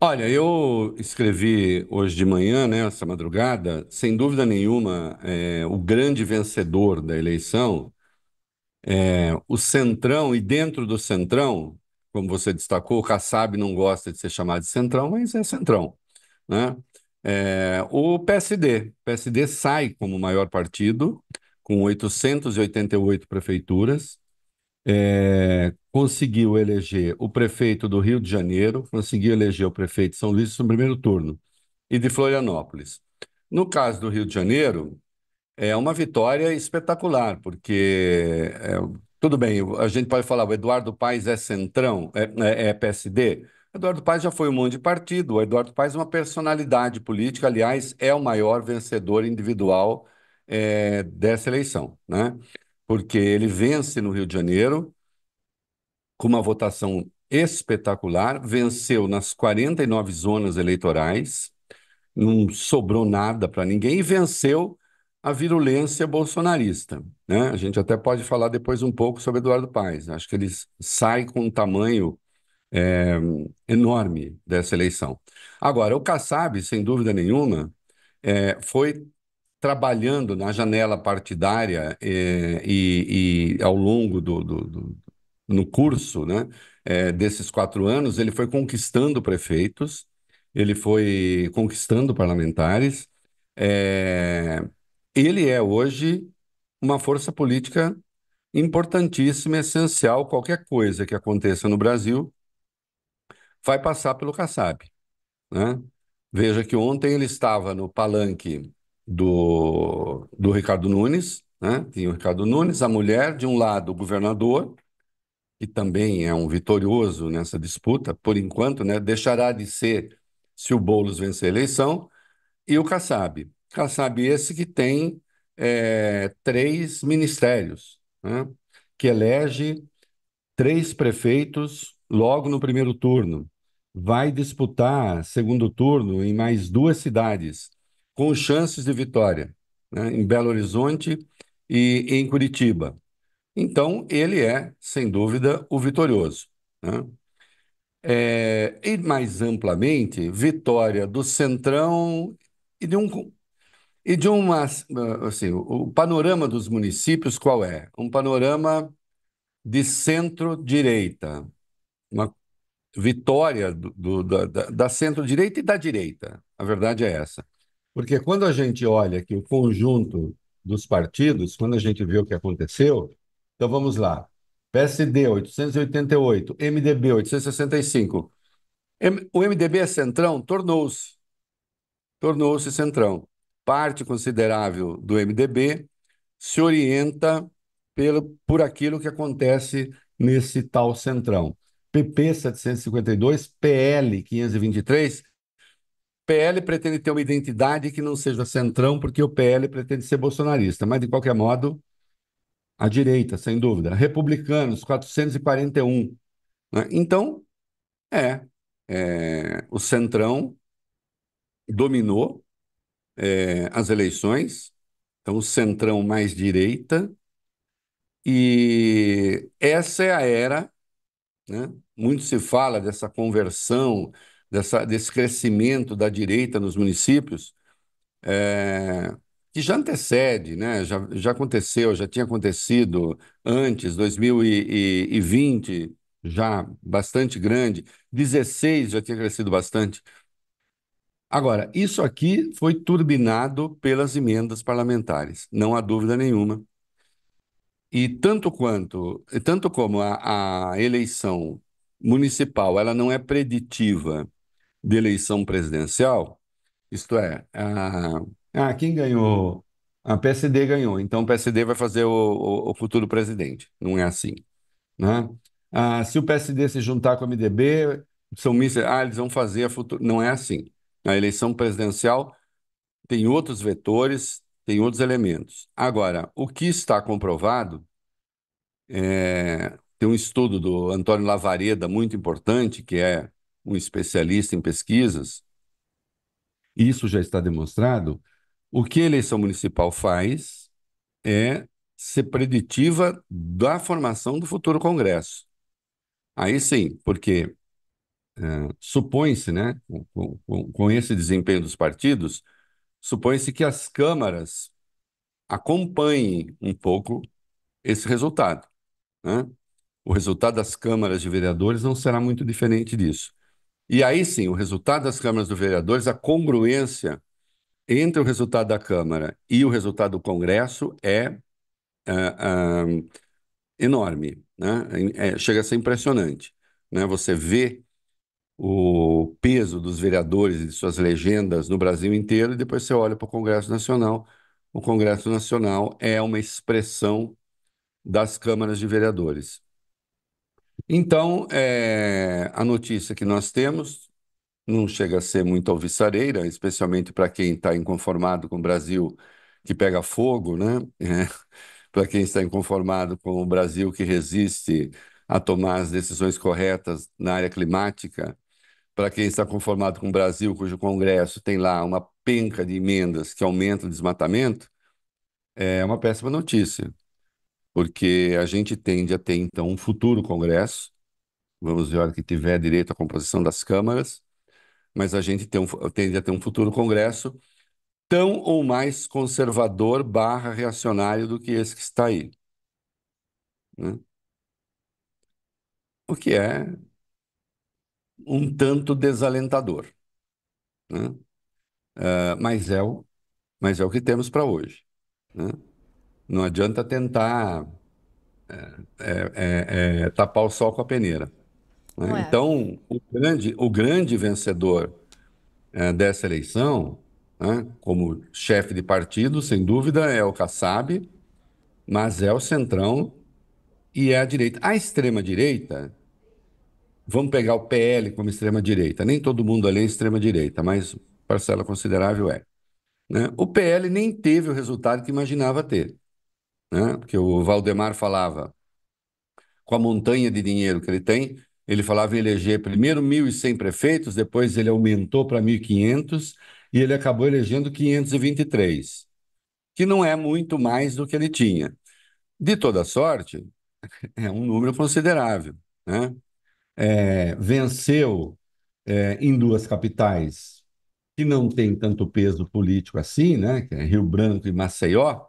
Olha, eu escrevi hoje de manhã, né, essa madrugada, sem dúvida nenhuma, é, o grande vencedor da eleição, é, o Centrão, e dentro do Centrão, como você destacou, o Kassab não gosta de ser chamado de Centrão, mas é Centrão, né? É, o PSD. O PSD sai como maior partido, com 888 prefeituras, é, conseguiu eleger o prefeito do Rio de Janeiro, conseguiu eleger o prefeito de São Luís no primeiro turno, e de Florianópolis. No caso do Rio de Janeiro, é uma vitória espetacular, porque é, tudo bem, a gente pode falar, o Eduardo Paes é centrão, é, né, é PSD. Eduardo Paes já foi um monte de partido. O Eduardo Paes é uma personalidade política, aliás, é o maior vencedor individual é, dessa eleição. Né? porque ele vence no Rio de Janeiro com uma votação espetacular, venceu nas 49 zonas eleitorais, não sobrou nada para ninguém e venceu a virulência bolsonarista. Né? A gente até pode falar depois um pouco sobre Eduardo Paes. Acho que ele sai com um tamanho é, enorme dessa eleição. Agora, o Kassab, sem dúvida nenhuma, é, foi trabalhando na janela partidária eh, e, e, ao longo do, do, do no curso né, eh, desses quatro anos, ele foi conquistando prefeitos, ele foi conquistando parlamentares. Eh, ele é hoje uma força política importantíssima, essencial. Qualquer coisa que aconteça no Brasil vai passar pelo Kassab. Né? Veja que ontem ele estava no palanque do, do Ricardo Nunes, né? o Ricardo Nunes, a mulher, de um lado, o governador, que também é um vitorioso nessa disputa, por enquanto, né? Deixará de ser se o Boulos vencer a eleição, e o Kassab. Kassab esse que tem é, três ministérios, né? que elege três prefeitos logo no primeiro turno. Vai disputar segundo turno em mais duas cidades, com chances de vitória né, em Belo Horizonte e em Curitiba. Então, ele é, sem dúvida, o vitorioso. Né? É, e mais amplamente, vitória do Centrão e de um. E de uma. Assim, o panorama dos municípios qual é? Um panorama de centro-direita. Uma vitória do, do, da, da centro-direita e da direita. A verdade é essa. Porque quando a gente olha que o conjunto dos partidos, quando a gente vê o que aconteceu, então vamos lá. PSD 888, MDB 865. O MDB é centrão, tornou-se. Tornou-se centrão. Parte considerável do MDB se orienta pelo, por aquilo que acontece nesse tal centrão. PP 752, PL 523 PL pretende ter uma identidade que não seja centrão, porque o PL pretende ser bolsonarista. Mas, de qualquer modo, a direita, sem dúvida. Republicanos, 441. Né? Então, é, é, o centrão dominou é, as eleições, então o centrão mais direita, e essa é a era, né? muito se fala dessa conversão dessa, desse crescimento da direita nos municípios, é, que já antecede, né? já, já aconteceu, já tinha acontecido antes, 2020, já bastante grande, 16 já tinha crescido bastante. Agora, isso aqui foi turbinado pelas emendas parlamentares, não há dúvida nenhuma. E tanto quanto, tanto como a, a eleição municipal, ela não é preditiva de eleição presidencial, isto é, a, ah, quem ganhou? A PSD ganhou, então o PSD vai fazer o, o, o futuro presidente. Não é assim. Né? Ah, se o PSD se juntar com a MDB, são mísseis, ah, eles vão fazer a futuro. Não é assim. A eleição presidencial tem outros vetores, tem outros elementos. Agora, o que está comprovado é, tem um estudo do Antônio Lavareda muito importante, que é um especialista em pesquisas, isso já está demonstrado, o que a eleição municipal faz é ser preditiva da formação do futuro Congresso. Aí sim, porque é, supõe-se, né, com, com, com esse desempenho dos partidos, supõe-se que as câmaras acompanhem um pouco esse resultado. Né? O resultado das câmaras de vereadores não será muito diferente disso. E aí sim, o resultado das câmaras dos vereadores, a congruência entre o resultado da Câmara e o resultado do Congresso é uh, uh, enorme, né? É, chega a ser impressionante. Né? Você vê o peso dos vereadores e de suas legendas no Brasil inteiro, e depois você olha para o Congresso Nacional. O Congresso Nacional é uma expressão das câmaras de vereadores. Então, é, a notícia que nós temos não chega a ser muito alvissareira, especialmente para quem está inconformado com o Brasil que pega fogo, né? É, para quem está inconformado com o Brasil que resiste a tomar as decisões corretas na área climática, para quem está conformado com o Brasil, cujo Congresso tem lá uma penca de emendas que aumenta o desmatamento, é uma péssima notícia porque a gente tende a ter, então, um futuro Congresso, vamos ver a hora que tiver direito à composição das câmaras, mas a gente tem um, tende a ter um futuro Congresso tão ou mais conservador barra reacionário do que esse que está aí. Né? O que é um tanto desalentador. Né? Uh, mas, é o, mas é o que temos para hoje. Né? Não adianta tentar é é, é, é, tapar o sol com a peneira. Né? É. Então, o grande, o grande vencedor dessa eleição, né, como chefe de partido, sem dúvida, é o Kassab, mas é o Centrão e é a direita. A extrema-direita, vamos pegar o PL como extrema-direita, nem todo mundo ali é extrema-direita, mas parcela considerável é. Né? O PL nem teve o resultado que imaginava ter né? o Valdemar falava, com a montanha de dinheiro que ele tem, ele falava em eleger primeiro 1.100 prefeitos, depois ele aumentou para 1.500 e ele acabou elegendo 523, que não é muito mais do que ele tinha. De toda sorte, é um número considerável. Né? É, venceu é, em duas capitais que não tem tanto peso político assim, né? que é Rio Branco e Maceió,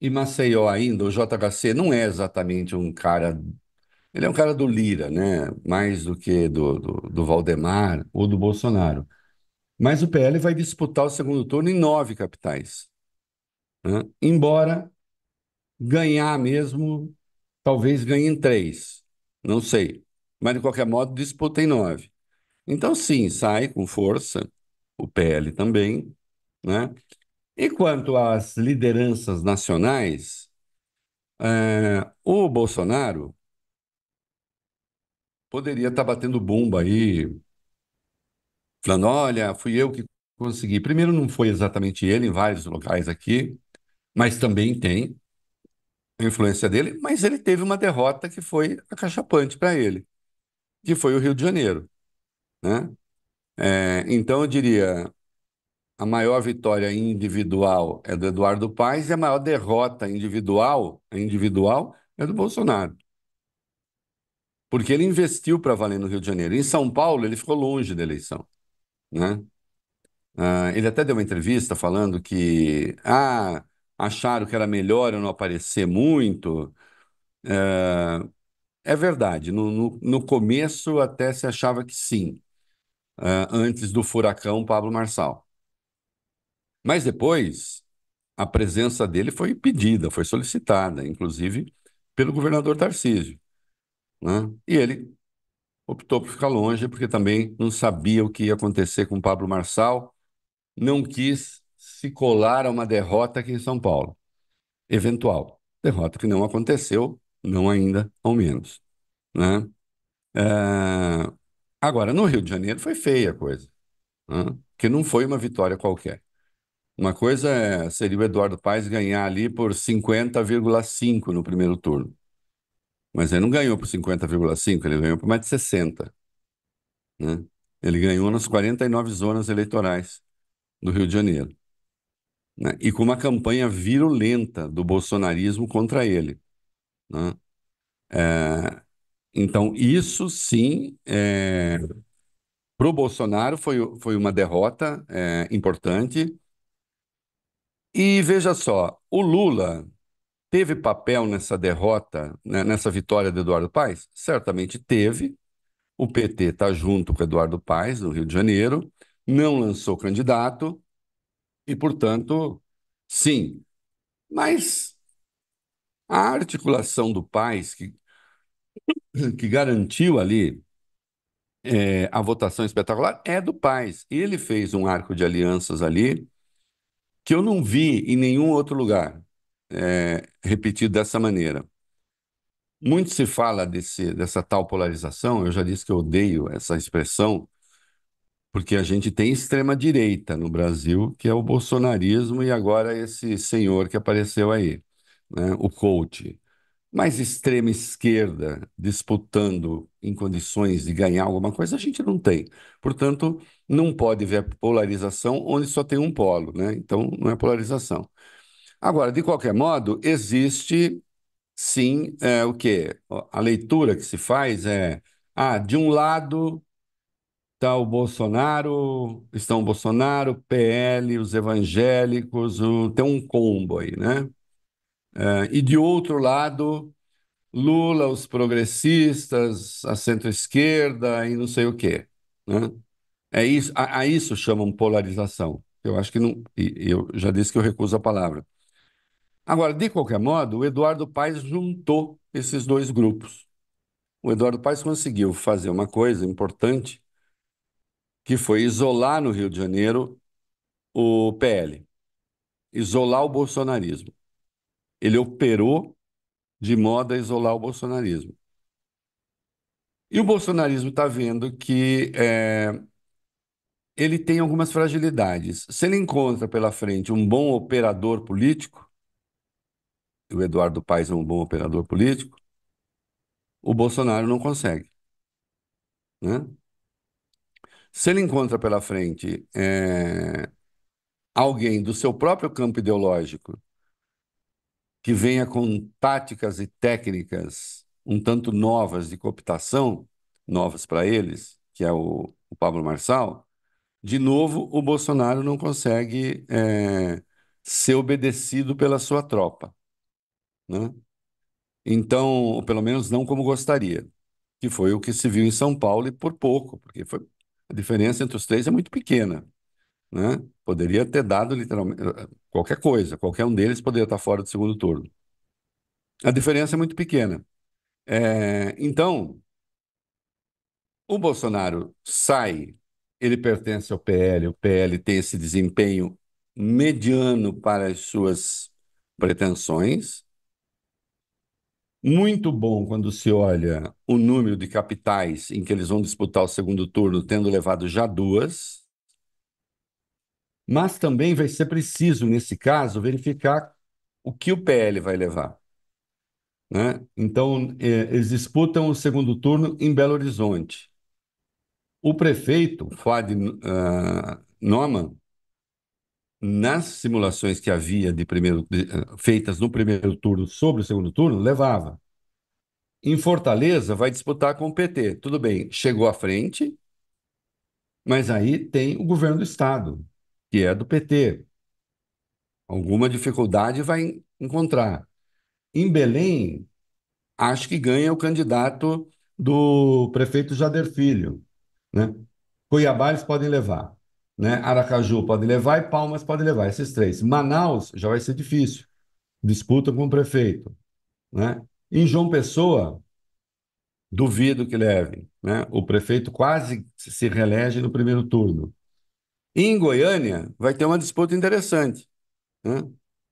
e Maceió ainda, o JHC não é exatamente um cara. Ele é um cara do Lira, né? Mais do que do, do, do Valdemar ou do Bolsonaro. Mas o PL vai disputar o segundo turno em nove capitais. Né? Embora ganhar mesmo, talvez ganhe em três. Não sei. Mas, de qualquer modo, disputa em nove. Então, sim, sai com força, o PL também, né? E quanto às lideranças nacionais, é, o Bolsonaro poderia estar tá batendo bomba aí, falando: olha, fui eu que consegui. Primeiro, não foi exatamente ele em vários locais aqui, mas também tem a influência dele. Mas ele teve uma derrota que foi acachapante para ele, que foi o Rio de Janeiro. Né? É, então, eu diria: a maior vitória individual é do Eduardo Paes e a maior derrota individual, individual é do Bolsonaro. Porque ele investiu para valer no Rio de Janeiro. Em São Paulo, ele ficou longe da eleição. Né? Ah, ele até deu uma entrevista falando que ah, acharam que era melhor eu não aparecer muito. é, é verdade, no, no, no, começo até se achava que sim, ah, antes do furacão Pablo Marçal. Mas depois, a presença dele foi pedida, foi solicitada, inclusive pelo governador Tarcísio. Né? E ele optou por ficar longe, porque também não sabia o que ia acontecer com Pablo Marçal, não quis se colar a uma derrota aqui em São Paulo, eventual. Derrota que não aconteceu, não ainda, ao menos. Né? É... Agora, no Rio de Janeiro foi feia a coisa, né? que não foi uma vitória qualquer. Uma coisa é, seria o Eduardo Paes ganhar ali por 50,5 no primeiro turno. Mas ele não ganhou por 50,5, ele ganhou por mais de 60. Né? Ele ganhou nas 49 zonas eleitorais do Rio de Janeiro. Né? E com uma campanha virulenta do bolsonarismo contra ele. Né? É, então, isso sim, é, para o Bolsonaro foi, foi uma derrota é, importante e veja só, o Lula teve papel nessa derrota, né, nessa vitória do Eduardo Paes? Certamente teve. O PT está junto com Eduardo Paes, no Rio de Janeiro, não lançou candidato, e, portanto, sim. Mas a articulação do Paes, que, que garantiu ali é, a votação espetacular, é do Paes. Ele fez um arco de alianças ali que eu não vi em nenhum outro lugar é, repetido dessa maneira. Muito se fala desse, dessa tal polarização, eu já disse que eu odeio essa expressão, porque a gente tem extrema-direita no Brasil, que é o bolsonarismo e agora esse senhor que apareceu aí, né, o coach mais extrema esquerda disputando em condições de ganhar alguma coisa, a gente não tem. Portanto, não pode haver polarização onde só tem um polo, né? Então, não é polarização. Agora, de qualquer modo, existe sim é, o quê? A leitura que se faz é, ah, de um lado está o Bolsonaro, estão o Bolsonaro, PL, os evangélicos, o... tem um combo aí, né? Uh, e de outro lado, Lula, os progressistas, a centro-esquerda e não sei o quê. Né? É isso, a, a, isso chamam polarização. Eu acho que não. E, eu já disse que eu recuso a palavra. Agora, de qualquer modo, o Eduardo Paes juntou esses dois grupos. O Eduardo Paes conseguiu fazer uma coisa importante, que foi isolar no Rio de Janeiro o PL, isolar o bolsonarismo. Ele operou de modo a isolar o bolsonarismo. E o bolsonarismo está vendo que é, ele tem algumas fragilidades. Se ele encontra pela frente um bom operador político, e o Eduardo Paes é um bom operador político, o Bolsonaro não consegue. Né? Se ele encontra pela frente é, alguém do seu próprio campo ideológico que venha com táticas e técnicas um tanto novas de cooptação, novas para eles, que é o, o, Pablo Marçal, de novo o Bolsonaro não consegue é, ser obedecido pela sua tropa. Né? Então, ou pelo menos não como gostaria, que foi o que se viu em São Paulo e por pouco, porque foi, a diferença entre os três é muito pequena né? Poderia ter dado literalmente eh, qualquer coisa, qualquer um deles poderia estar fora do segundo turno. A diferença é muito pequena. É, então, o Bolsonaro sai, ele pertence ao PL, o PL tem esse desempenho mediano para as suas pretensões. Muito bom quando se olha o número de capitais em que eles vão disputar o segundo turno, tendo levado já duas. Mas também vai ser preciso, nesse caso, verificar o que o PL vai levar. Né? Então, é, eles disputam o segundo turno em Belo Horizonte. O prefeito, Fábio uh, ah, nas simulações que havia de primeiro, de, ah, feitas no primeiro turno sobre o segundo turno, levava. Em Fortaleza, vai disputar com o PT. Tudo bem, chegou à frente, mas aí tem o governo do Estado que é do PT. Alguma dificuldade vai encontrar. Em Belém, acho que ganha o candidato do prefeito Jader Filho. Né? Cuiabá eles podem levar. Né? Aracaju pode levar e Palmas pode levar, esses três. Manaus já vai ser difícil. Disputa com o prefeito. Né? Em João Pessoa, duvido que leve. Né? O prefeito quase se reelege no primeiro turno em Goiânia vai ter uma disputa interessante, né?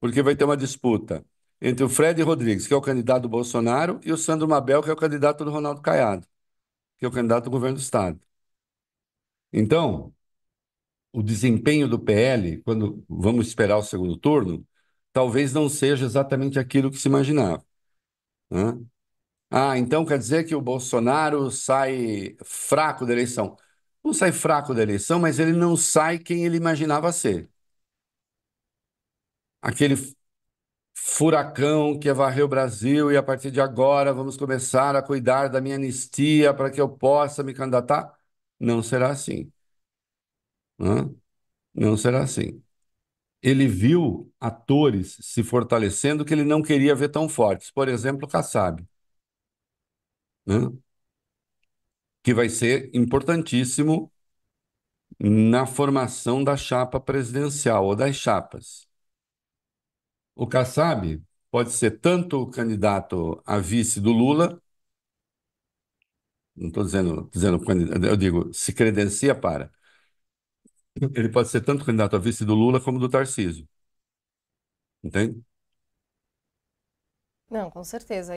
porque vai ter uma disputa entre o Fred Rodrigues, que é o candidato do Bolsonaro, e o Sandro Mabel, que é o candidato do Ronaldo Caiado, que é o candidato do governo do Estado. Então, o desempenho do PL, quando vamos esperar o segundo turno, talvez não seja exatamente aquilo que se imaginava. Né? Ah, então quer dizer que o Bolsonaro sai fraco da eleição não sai fraco da eleição, mas ele não sai quem ele imaginava ser. Aquele furacão que varreu o Brasil e a partir de agora vamos começar a cuidar da minha anistia para que eu possa me candidatar. Não será assim. Não, não será assim. Ele viu atores se fortalecendo que ele não queria ver tão fortes. Por exemplo, Kassab. Não? que vai ser importantíssimo na formação da chapa presidencial ou das chapas. O Kassab pode ser tanto o candidato a vice do Lula, não estou dizendo, dizendo, eu digo, se credencia para. Ele pode ser tanto candidato a vice do Lula como do Tarcísio. Entende? Não, com certeza.